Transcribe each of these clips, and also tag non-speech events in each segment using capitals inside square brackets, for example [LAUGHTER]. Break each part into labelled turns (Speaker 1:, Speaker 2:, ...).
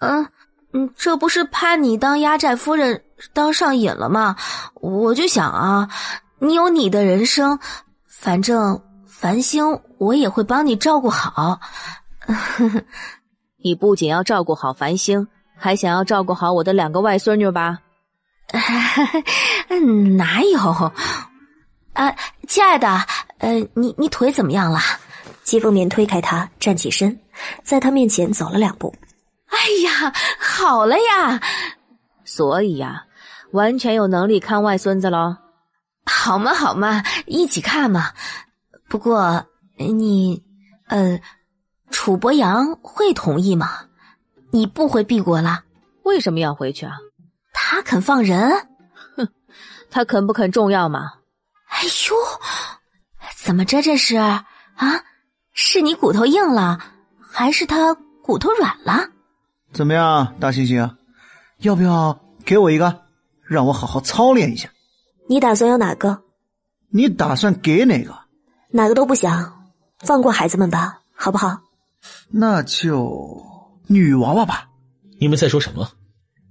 Speaker 1: 嗯嗯，这不是怕你当压寨夫人当上瘾了吗？我就想啊，你有你的人生，反正繁星我也会帮你照顾好。呵呵，你不仅要照顾好繁星，还想要照顾好我的两个外孙女吧？哈 [LAUGHS] 哈，哪有啊，亲爱的，呃，你你腿怎么样了？姬凤眠推开他，站起身，在他面前走了两步。哎呀，好了呀，所以呀，完全有能力看外孙子喽。好嘛好嘛，一起看嘛。不过你，呃，楚博阳会同意吗？你不回 B 国了？为什么要回去啊？他肯放人？哼，他肯不肯重要吗？哎呦，怎么着这是？啊，是你骨头硬了，还是他骨头软了？
Speaker 2: 怎么样，大猩猩？要不要给我一个，让我好好操练一下？你打算要哪个？你打算给哪个？
Speaker 1: 哪个都不想，
Speaker 2: 放过孩子们吧，好不好？那就女娃娃吧。你们在说什么？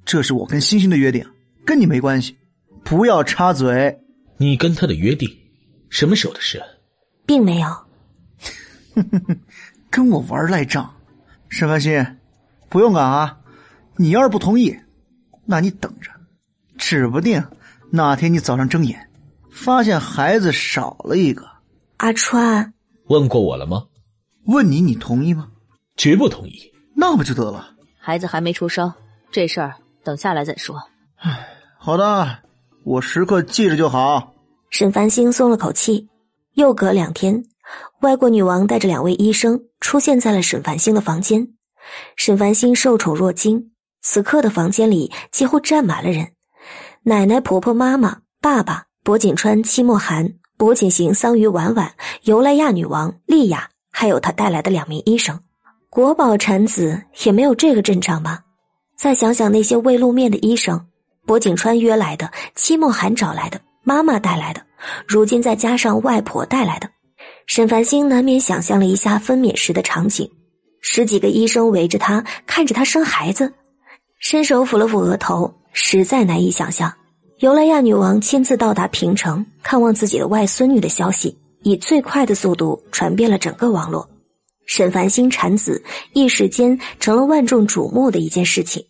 Speaker 2: 这是我跟星星的约定，跟你没关系，不要插嘴。你跟他的约定，什么时候的事？并没有。哼哼哼，跟我玩赖账，沈繁星。不用了啊！你要是不同意，那你等着，指不定哪天你早上睁眼，发现孩子少了一个。阿川，问过我了吗？问你，你同意吗？绝不同意。那不就得了？
Speaker 1: 孩子还没出生，这事儿等下来再说。唉，
Speaker 2: 好的，我时刻记着就好。沈繁星松了口气。
Speaker 1: 又隔两天，外国女王带着两位医生出现在了沈繁星的房间。沈繁星受宠若惊，此刻的房间里几乎站满了人：奶奶、婆婆、妈妈、爸爸、柏景川、戚莫寒、柏景行、桑榆、婉婉、尤莱亚女王、莉亚，还有她带来的两名医生。国宝产子也没有这个阵仗吧？再想想那些未露面的医生：柏景川约来的，戚莫寒找来的，妈妈带来的，如今再加上外婆带来的，沈繁星难免想象了一下分娩时的场景。十几个医生围着她，看着她生孩子，伸手抚了抚额头，实在难以想象。尤莱亚女王亲自到达平城看望自己的外孙女的消息，以最快的速度传
Speaker 2: 遍了整个网络。沈繁星产子，一时间成了万众瞩目的一件事情。